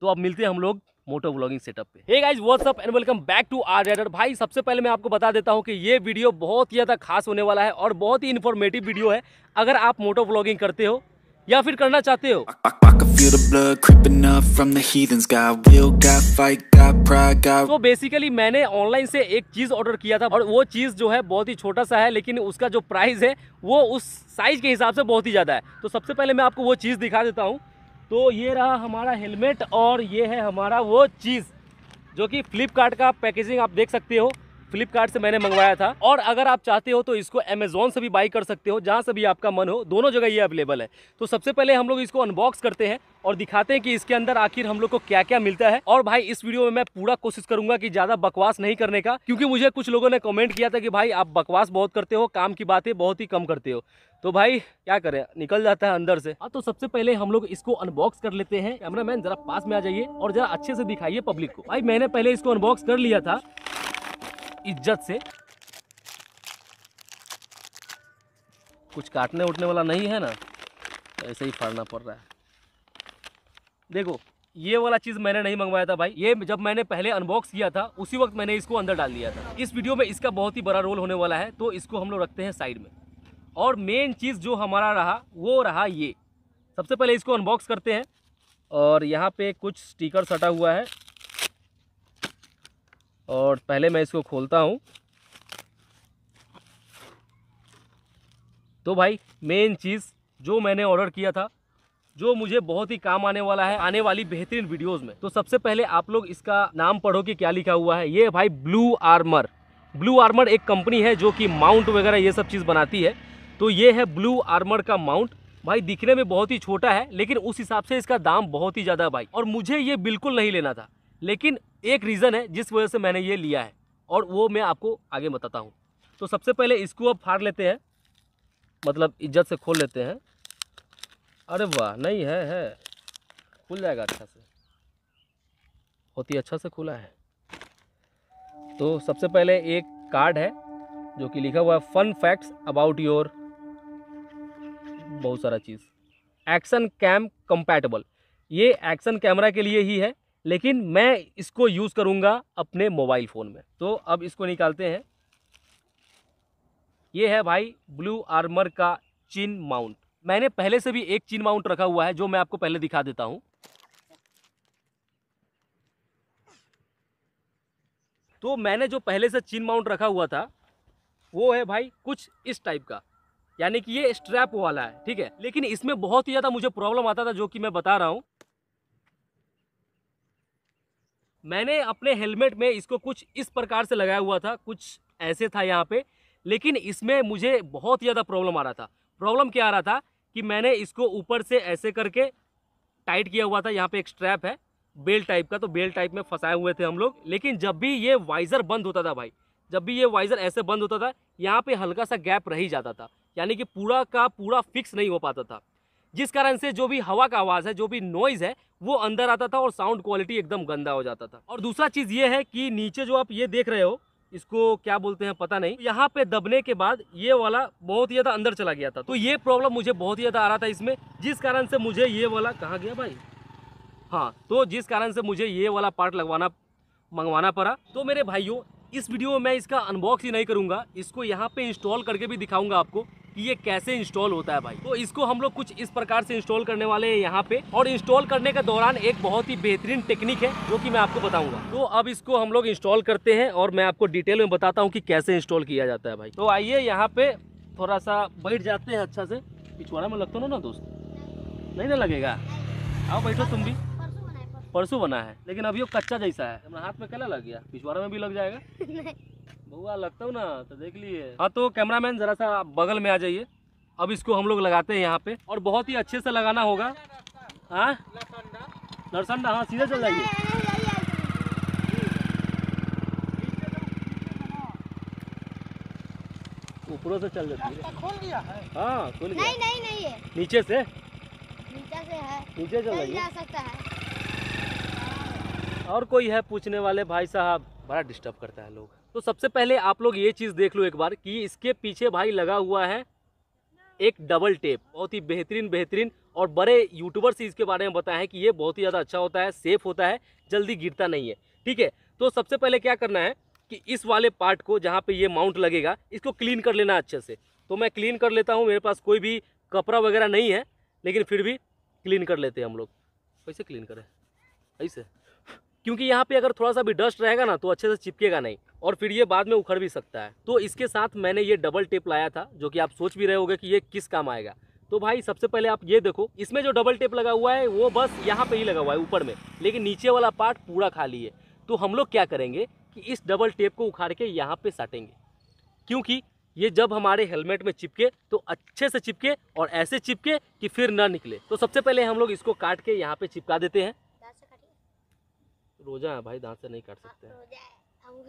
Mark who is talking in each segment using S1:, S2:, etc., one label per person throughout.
S1: तो अब मिलते हैं हम लोग मोटो ब्लॉगिंग सेटअप पे hey guys what's up and welcome back to our raider भाई सबसे पहले मैं आपको बता देता हूँ कि ये वीडियो बहुत ही ज़्यादा खास होने वाला है और बहुत ही इन्फॉर्मेटिव वीडियो है अगर आप मोटो ब्लॉगिंग करते हो या फिर करना चाहते हो तो बेसिकली मैंने ऑनलाइन से एक चीज़ ऑर्डर किया था और वो चीज़ जो है बहुत ही छोटा सा है लेकिन उसका जो प्राइस है वो उस साइज के हिसाब से बहुत ही ज़्यादा है तो सबसे पहले मैं आपको वो चीज़ दिखा देता हूँ तो ये रहा हमारा हेलमेट और ये है हमारा वो चीज़ जो कि फ्लिपकार्ट का पैकेजिंग आप देख सकते हो फ्लिपकार्ट से मैंने मंगवाया था और अगर आप चाहते हो तो इसको अमेजोन से भी बाई कर सकते हो जहाँ से भी आपका मन हो दोनों जगह ये अवेलेबल है तो सबसे पहले हम लोग इसको अनबॉक्स करते हैं और दिखाते हैं कि इसके अंदर आखिर हम लोग को क्या क्या मिलता है और भाई इस वीडियो में मैं पूरा कोशिश करूंगा कि ज्यादा बकवास नहीं करने का क्योंकि मुझे कुछ लोगों ने कमेंट किया था कि भाई आप बकवास बहुत करते हो काम की बातें बहुत ही कम करते हो तो भाई क्या करें निकल जाता है अंदर से हाँ तो सबसे पहले हम लोग इसको अनबॉक्स कर लेते हैं कैमरा मैन जरा पास में आ जाइए और जरा अच्छे से दिखाइए पब्लिक को भाई मैंने पहले इसको अनबॉक्स कर लिया था इज्जत से कुछ काटने उठने वाला नहीं है ना तो ऐसे ही फाड़ना पड़ रहा है देखो ये वाला चीज़ मैंने नहीं मंगवाया था भाई ये जब मैंने पहले अनबॉक्स किया था उसी वक्त मैंने इसको अंदर डाल दिया था इस वीडियो में इसका बहुत ही बड़ा रोल होने वाला है तो इसको हम लोग रखते हैं साइड में और मेन चीज़ जो हमारा रहा वो रहा ये सबसे पहले इसको अनबॉक्स करते हैं और यहाँ पे कुछ स्टिकर सटा हुआ है और पहले मैं इसको खोलता हूँ तो भाई मेन चीज़ जो मैंने ऑर्डर किया था जो मुझे बहुत ही काम आने वाला है आने वाली बेहतरीन वीडियोस में तो सबसे पहले आप लोग इसका नाम पढ़ो कि क्या लिखा हुआ है ये भाई ब्लू आर्मर ब्लू आर्मर एक कंपनी है जो कि माउंट वगैरह ये सब चीज़ बनाती है तो ये है ब्लू आर्मर का माउंट भाई दिखने में बहुत ही छोटा है लेकिन उस हिसाब से इसका दाम बहुत ही ज़्यादा भाई और मुझे ये बिल्कुल नहीं लेना था लेकिन एक रीज़न है जिस वजह से मैंने ये लिया है और वो मैं आपको आगे बताता हूँ तो सबसे पहले इसको अब फाड़ लेते हैं मतलब इज्जत से खोल लेते हैं अरे वाह नहीं है है खुल जाएगा अच्छा से बहुत ही अच्छा से खुला है तो सबसे पहले एक कार्ड है जो कि लिखा हुआ है फन फैक्ट्स अबाउट योर बहुत सारा चीज़ एक्शन कैम कंपैटिबल ये एक्शन कैमरा के लिए ही है लेकिन मैं इसको यूज़ करूँगा अपने मोबाइल फ़ोन में तो अब इसको निकालते हैं ये है भाई ब्लू आर्मर का चिन माउंट मैंने पहले से भी एक चिन माउंट रखा हुआ है जो मैं आपको पहले दिखा देता हूँ तो मैंने जो पहले से चिन माउंट रखा हुआ था वो है भाई कुछ इस टाइप का यानी कि ये स्ट्रैप वाला है ठीक है लेकिन इसमें बहुत ही ज़्यादा मुझे प्रॉब्लम आता था जो कि मैं बता रहा हूँ मैंने अपने हेलमेट में इसको कुछ इस प्रकार से लगाया हुआ था कुछ ऐसे था यहाँ पे लेकिन इसमें मुझे बहुत ज़्यादा प्रॉब्लम आ रहा था प्रॉब्लम क्या आ रहा था कि मैंने इसको ऊपर से ऐसे करके टाइट किया हुआ था यहाँ पे एक स्ट्रैप है बेल टाइप का तो बेल टाइप में फंसाए हुए थे हम लोग लेकिन जब भी ये वाइज़र बंद होता था भाई जब भी ये वाइज़र ऐसे बंद होता था यहाँ पर हल्का सा गैप रह ही जाता था यानी कि पूरा का पूरा फिक्स नहीं हो पाता था जिस कारण से जो भी हवा का आवाज़ है जो भी नॉइज़ है वो अंदर आता था और साउंड क्वालिटी एकदम गंदा हो जाता था और दूसरा चीज़ ये है कि नीचे जो आप ये देख रहे हो इसको क्या बोलते हैं पता नहीं यहाँ पे दबने के बाद ये वाला बहुत ही ज़्यादा अंदर चला गया था तो ये प्रॉब्लम मुझे बहुत ही ज़्यादा आ रहा था इसमें जिस कारण से मुझे ये वाला कहाँ गया भाई हाँ तो जिस कारण से मुझे ये वाला पार्ट लगवाना मंगवाना पड़ा तो मेरे भाइयों इस वीडियो में मैं इसका अनबॉक्स ही नहीं करूँगा इसको यहाँ पे इंस्टॉल करके भी दिखाऊंगा आपको कि ये कैसे इंस्टॉल होता है भाई तो इसको हम लोग कुछ इस प्रकार से इंस्टॉल करने वाले हैं यहाँ पे और इंस्टॉल करने के दौरान एक बहुत ही बेहतरीन टेक्निक है जो कि मैं आपको बताऊंगा तो अब इसको हम लोग इंस्टॉल करते हैं और मैं आपको डिटेल में बताता हूँ कि कैसे इंस्टॉल किया जाता है भाई तो आइए यहाँ पे थोड़ा सा बैठ जाते हैं अच्छा से पिछवाड़ा में लगता ना ना दोस्त नहीं ना लगेगा आओ बैठो तुम भी परसों बना है लेकिन अभी वो कच्चा जैसा है हाथ में कला लग गया पिछवाड़ा में भी लग जाएगा बुआ लगता हूँ ना तो देख लिए हाँ तो कैमरामैन जरा सा बगल में आ जाइए अब इसको हम लोग लगाते हैं यहाँ पे और बहुत ही अच्छे से लगाना होगा हाँ नरसंडा हाँ सीधे चल जाइए ऊपरों से चल जाती है खोल दिया है हाँ खोल गया नहीं नहीं नहीं है नीचे से नीचे से है नीचे चल जा सकता है और कोई है पूछने वाले भाई साहब बड़ा डिस्टर्ब करता है लोग तो सबसे पहले आप लोग ये चीज़ देख लो एक बार कि इसके पीछे भाई लगा हुआ है एक डबल टेप बहुत ही बेहतरीन बेहतरीन और बड़े यूट्यूबर्स इसके बारे में बताएं कि ये बहुत ही ज़्यादा अच्छा होता है सेफ़ होता है जल्दी गिरता नहीं है ठीक है तो सबसे पहले क्या करना है कि इस वाले पार्ट को जहाँ पे ये माउंट लगेगा इसको क्लीन कर लेना अच्छे से तो मैं क्लीन कर लेता हूँ मेरे पास कोई भी कपड़ा वगैरह नहीं है लेकिन फिर भी क्लीन कर लेते हैं हम लोग कैसे क्लीन करें ऐसे क्योंकि यहाँ पे अगर थोड़ा सा भी डस्ट रहेगा ना तो अच्छे से चिपकेगा नहीं और फिर ये बाद में उखड़ भी सकता है तो इसके साथ मैंने ये डबल टेप लाया था जो कि आप सोच भी रहे होगे कि ये किस काम आएगा तो भाई सबसे पहले आप ये देखो इसमें जो डबल टेप लगा हुआ है वो बस यहाँ पे ही लगा हुआ है ऊपर में लेकिन नीचे वाला पार्ट पूरा खाली है तो हम लोग क्या करेंगे कि इस डबल टेप को उखाड़ के यहाँ पर साटेंगे क्योंकि ये जब हमारे हेलमेट में चिपके तो अच्छे से चिपके और ऐसे चिपके कि फिर ना निकले तो सबसे पहले हम लोग इसको काट के यहाँ पर चिपका देते हैं रोजा है भाई दांत से नहीं काट सकते हाँ,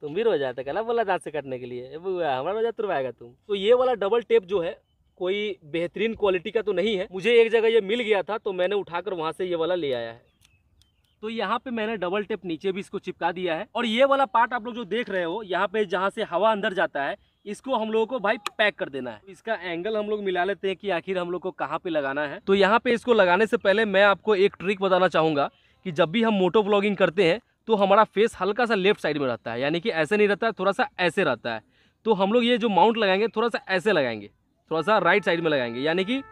S1: तुम भी रोजा है तो कहना बोला दांत से काटने के लिए हमारा रोजा तुरवाएगा तुम तो ये वाला डबल टेप जो है कोई बेहतरीन क्वालिटी का तो नहीं है मुझे एक जगह ये मिल गया था तो मैंने उठाकर वहाँ से ये वाला ले आया है तो यहाँ पे मैंने डबल टेप नीचे भी इसको चिपका दिया है और ये वाला पार्ट आप लोग जो देख रहे हो यहाँ पे जहाँ से हवा अंदर जाता है इसको हम लोगों को भाई पैक कर देना है इसका एंगल हम लोग मिला लेते हैं कि आखिर हम लोग को कहाँ पे लगाना है तो यहाँ पे इसको लगाने से पहले मैं आपको एक ट्रिक बताना चाहूंगा कि जब भी हम मोटो ब्लॉगिंग करते हैं तो हमारा फेस हल्का सा लेफ्ट साइड में रहता है यानी कि ऐसे नहीं रहता है थोड़ा सा ऐसे रहता है तो हम लोग ये जो माउंट लगाएंगे थोड़ा सा ऐसे लगाएंगे थोड़ा सा राइट साइड में लगाएंगे यानी कि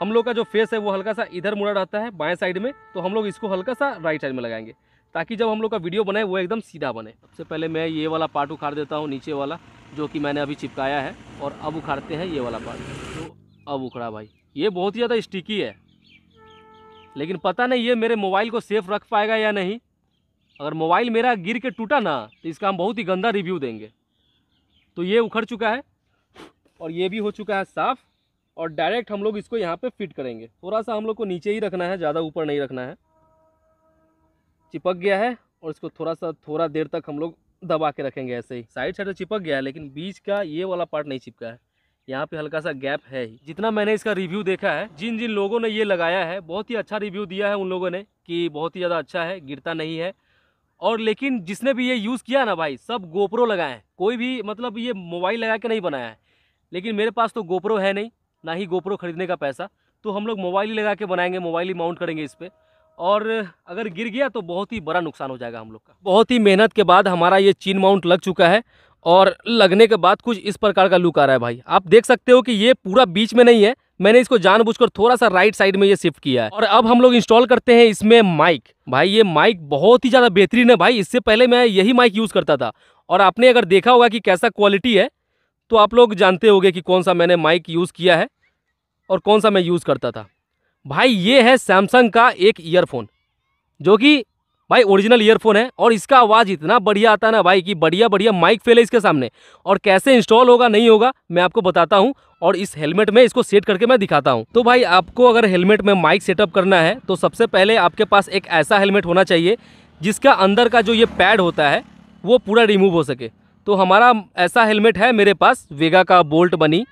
S1: हम लोग का जो फेस है वो हल्का सा इधर मुड़ा रहता है बाएँ साइड में तो हम लोग इसको हल्का सा राइट साइड में लगाएंगे ताकि जब हम लोग का वीडियो बने वो एकदम सीधा बने सबसे पहले मैं ये वाला पार्ट उखाड़ देता हूँ नीचे वाला जो कि मैंने अभी चिपकाया है और अब उखाड़ते हैं ये वाला पार्ट तो अब उखड़ा भाई ये बहुत ही ज़्यादा स्टिकी है लेकिन पता नहीं ये मेरे मोबाइल को सेफ़ रख पाएगा या नहीं अगर मोबाइल मेरा गिर के टूटा ना तो इसका हम बहुत ही गंदा रिव्यू देंगे तो ये उखड़ चुका है और ये भी हो चुका है साफ़ और डायरेक्ट हम लोग इसको यहाँ पे फिट करेंगे थोड़ा सा हम लोग को नीचे ही रखना है ज़्यादा ऊपर नहीं रखना है चिपक गया है और इसको थोड़ा सा थोड़ा देर तक हम लोग दबा के रखेंगे ऐसे ही साइड साइड तो चिपक गया है लेकिन बीच का ये वाला पार्ट नहीं चिपका है यहाँ पे हल्का सा गैप है ही जितना मैंने इसका रिव्यू देखा है जिन जिन लोगों ने ये लगाया है बहुत ही अच्छा रिव्यू दिया है उन लोगों ने कि बहुत ही ज़्यादा अच्छा है गिरता नहीं है और लेकिन जिसने भी ये यूज़ किया ना भाई सब गोप्रो लगाए हैं कोई भी मतलब ये मोबाइल लगा के नहीं बनाया है लेकिन मेरे पास तो गोप्रो है नहीं ना ही गोप्रो ख़रीदने का पैसा तो हम लोग मोबाइल ही लगा के बनाएंगे मोबाइल ही माउंट करेंगे इस पर और अगर गिर गया तो बहुत ही बड़ा नुकसान हो जाएगा हम लोग का बहुत ही मेहनत के बाद हमारा ये चीन माउंट लग चुका है और लगने के बाद कुछ इस प्रकार का लुक आ रहा है भाई आप देख सकते हो कि ये पूरा बीच में नहीं है मैंने इसको जानबूझकर थोड़ा सा राइट साइड में ये शिफ्ट किया है और अब हम लोग इंस्टॉल करते हैं इसमें माइक भाई ये माइक बहुत ही ज़्यादा बेहतरीन है भाई इससे पहले मैं यही माइक यूज़ करता था और आपने अगर देखा होगा कि कैसा क्वालिटी है तो आप लोग जानते हो कि कौन सा मैंने माइक यूज़ किया है और कौन सा मैं यूज़ करता था भाई ये है सैमसंग का एक ईयरफोन जो कि भाई ओरिजिनल ईयरफोन है और इसका आवाज़ इतना बढ़िया आता है ना भाई कि बढ़िया बढ़िया माइक फेल है इसके सामने और कैसे इंस्टॉल होगा नहीं होगा मैं आपको बताता हूँ और इस हेलमेट में इसको सेट करके मैं दिखाता हूँ तो भाई आपको अगर हेलमेट में माइक सेटअप करना है तो सबसे पहले आपके पास एक ऐसा हेलमेट होना चाहिए जिसका अंदर का जो ये पैड होता है वो पूरा रिमूव हो सके तो हमारा ऐसा हेलमेट है मेरे पास वेगा का बोल्ट बनी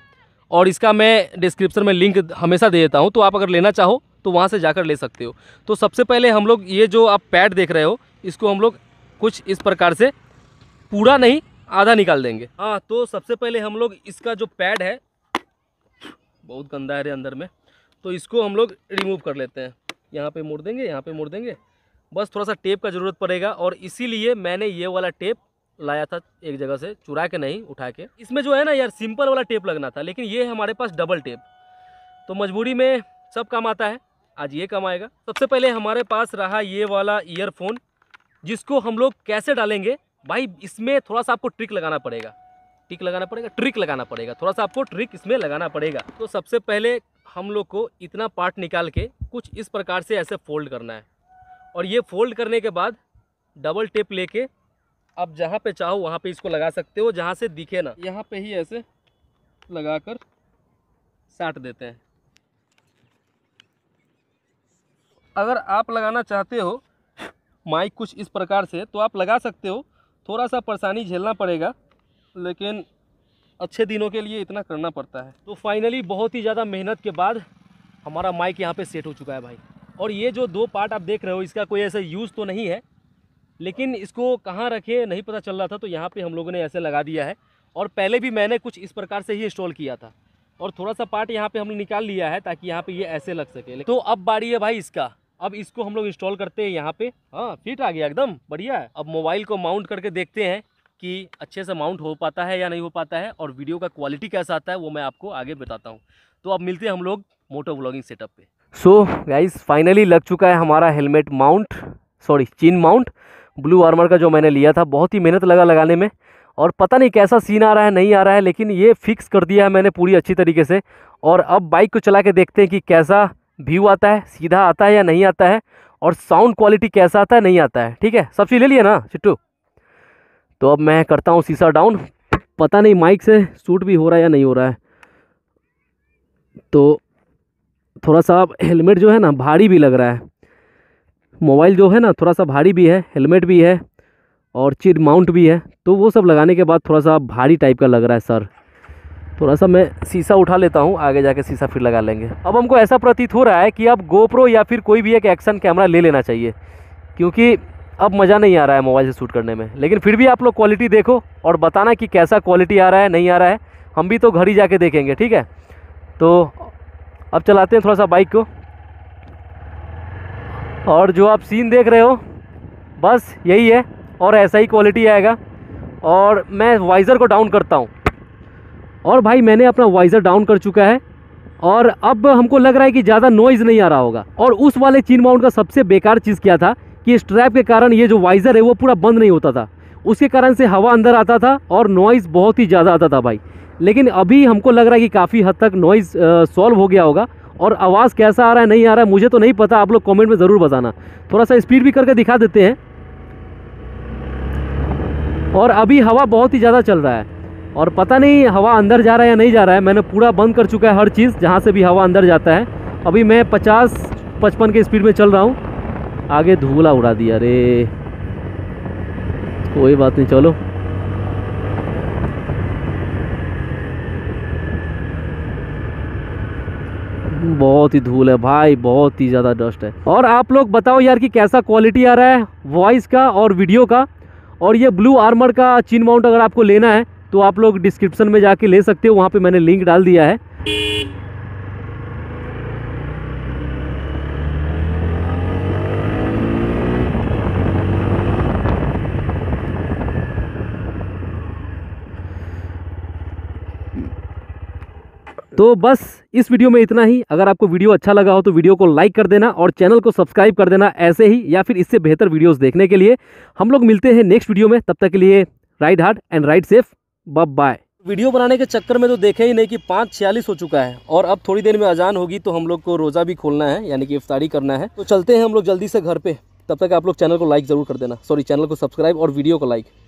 S1: और इसका मैं डिस्क्रिप्शन में लिंक हमेशा दे देता हूँ तो आप अगर लेना चाहो तो वहाँ से जाकर ले सकते हो तो सबसे पहले हम लोग ये जो आप पैड देख रहे हो इसको हम लोग कुछ इस प्रकार से पूरा नहीं आधा निकाल देंगे हाँ तो सबसे पहले हम लोग इसका जो पैड है बहुत गंदा है अंदर में तो इसको हम लोग रिमूव कर लेते हैं यहाँ पे मोड़ देंगे यहाँ पे मोड़ देंगे बस थोड़ा सा टेप का ज़रूरत पड़ेगा और इसीलिए मैंने ये वाला टेप लाया था एक जगह से चुरा के नहीं उठा के इसमें जो है ना यार सिंपल वाला टेप लगना था लेकिन ये हमारे पास डबल टेप तो मजबूरी में सब काम आता है आज ये काम आएगा सबसे पहले हमारे पास रहा ये वाला ईयरफोन जिसको हम लोग कैसे डालेंगे भाई इसमें थोड़ा सा आपको ट्रिक लगाना पड़ेगा ट्रिक लगाना पड़ेगा ट्रिक लगाना पड़ेगा थोड़ा सा आपको ट्रिक इसमें लगाना पड़ेगा तो सबसे पहले हम लोग को इतना पार्ट निकाल के कुछ इस प्रकार से ऐसे फोल्ड करना है और ये फोल्ड करने के बाद डबल टेप लेके आप जहाँ पे चाहो वहाँ पे इसको लगा सकते हो जहाँ से दिखे ना यहाँ पे ही ऐसे लगाकर साट देते हैं अगर आप लगाना चाहते हो माइक कुछ इस प्रकार से तो आप लगा सकते हो थोड़ा सा परेशानी झेलना पड़ेगा लेकिन अच्छे दिनों के लिए इतना करना पड़ता है तो फाइनली बहुत ही ज़्यादा मेहनत के बाद हमारा माइक यहाँ पे सेट हो चुका है भाई और ये जो दो पार्ट आप देख रहे हो इसका कोई ऐसा यूज़ तो नहीं है लेकिन इसको कहाँ रखे नहीं पता चल रहा था तो यहाँ पर हम लोगों ने ऐसे लगा दिया है और पहले भी मैंने कुछ इस प्रकार से ही इंस्टॉल किया था और थोड़ा सा पार्ट यहाँ पे हमने निकाल लिया है ताकि यहाँ पे ये ऐसे लग सके तो अब बारी है भाई इसका अब इसको हम लोग इंस्टॉल करते हैं यहाँ पे हाँ फिट आ गया एकदम बढ़िया है अब मोबाइल को माउंट करके देखते हैं कि अच्छे से माउंट हो पाता है या नहीं हो पाता है और वीडियो का क्वालिटी कैसा आता है वो मैं आपको आगे बताता हूँ तो अब मिलते हैं हम लोग मोटो ब्लॉगिंग सेटअप पे सो गाइस फाइनली लग चुका है हमारा helmet mount sorry chin mount Blue Armor का जो मैंने लिया था बहुत ही मेहनत लगा लगाने में और पता नहीं कैसा सीन आ रहा है नहीं आ रहा है लेकिन ये फिक्स कर दिया है मैंने पूरी अच्छी तरीके से और अब बाइक को चला के देखते हैं कि कैसा व्यू आता है सीधा आता है या नहीं आता है और साउंड क्वालिटी कैसा आता है नहीं आता है ठीक है सब चीज़ ले लिया ना चिट्टू तो अब मैं करता हूँ शीशा डाउन पता नहीं माइक से सूट भी हो रहा है या नहीं हो रहा है तो थोड़ा सा अब हेलमेट जो है ना भारी भी लग रहा है मोबाइल जो है ना थोड़ा सा भारी भी है हेलमेट भी है और चिर माउंट भी है तो वो सब लगाने के बाद थोड़ा सा भारी टाइप का लग रहा है सर थोड़ा सा मैं शीशा उठा लेता हूँ आगे जाके शीशा फिर लगा लेंगे अब हमको ऐसा प्रतीत हो रहा है कि अब गोप्रो या फिर कोई भी एक एक्शन कैमरा ले लेना चाहिए क्योंकि अब मज़ा नहीं आ रहा है मोबाइल से शूट करने में लेकिन फिर भी आप लोग क्वालिटी देखो और बताना कि कैसा क्वालिटी आ रहा है नहीं आ रहा है हम भी तो घर ही जाके देखेंगे ठीक है तो अब चलाते हैं थोड़ा सा बाइक को और जो आप सीन देख रहे हो बस यही है और ऐसा ही क्वालिटी आएगा और मैं वाइज़र को डाउन करता हूँ और भाई मैंने अपना वाइज़र डाउन कर चुका है और अब हमको लग रहा है कि ज़्यादा नॉइज़ नहीं आ रहा होगा और उस वाले चीन माउंट का सबसे बेकार चीज़ क्या था कि स्ट्रैप के कारण ये जो वाइज़र है वो पूरा बंद नहीं होता था उसके कारण से हवा अंदर आता था और नॉइज़ बहुत ही ज़्यादा आता था भाई लेकिन अभी हमको लग रहा है कि काफ़ी हद तक नॉइज़ सॉल्व हो गया होगा और आवाज़ कैसा आ रहा है नहीं आ रहा है मुझे तो नहीं पता आप लोग कमेंट में ज़रूर बताना थोड़ा सा स्पीड भी करके दिखा देते हैं और अभी हवा बहुत ही ज़्यादा चल रहा है और पता नहीं हवा अंदर जा रहा है या नहीं जा रहा है मैंने पूरा बंद कर चुका है हर चीज़ जहाँ से भी हवा अंदर जाता है अभी मैं पचास पचपन के स्पीड में चल रहा हूँ आगे धूला उड़ा दिया अरे कोई बात नहीं चलो बहुत ही धूल है भाई बहुत ही ज़्यादा डस्ट है और आप लोग बताओ यार कि कैसा क्वालिटी आ रहा है वॉइस का और वीडियो का और ये ब्लू आर्मर का चिन माउंट अगर आपको लेना है तो आप लोग डिस्क्रिप्शन में जाके ले सकते हो वहाँ पे मैंने लिंक डाल दिया है तो बस इस वीडियो में इतना ही अगर आपको वीडियो अच्छा लगा हो तो वीडियो को लाइक कर देना और चैनल को सब्सक्राइब कर देना ऐसे ही या फिर इससे बेहतर वीडियोस देखने के लिए हम लोग मिलते हैं नेक्स्ट वीडियो में तब तक के लिए ride hard and ride safe बब बाय वीडियो बनाने के चक्कर में तो देखे ही नहीं कि पाँच छियालीस हो चुका है और अब थोड़ी देर में अजान होगी तो हम लोग को रोज़ा भी खोलना है यानी कि इफ्तारी करना है तो चलते हैं हम लोग जल्दी से घर पे तब तक आप लोग चैनल को लाइक ज़रूर कर देना सॉरी चैनल को सब्सक्राइब और वीडियो को लाइक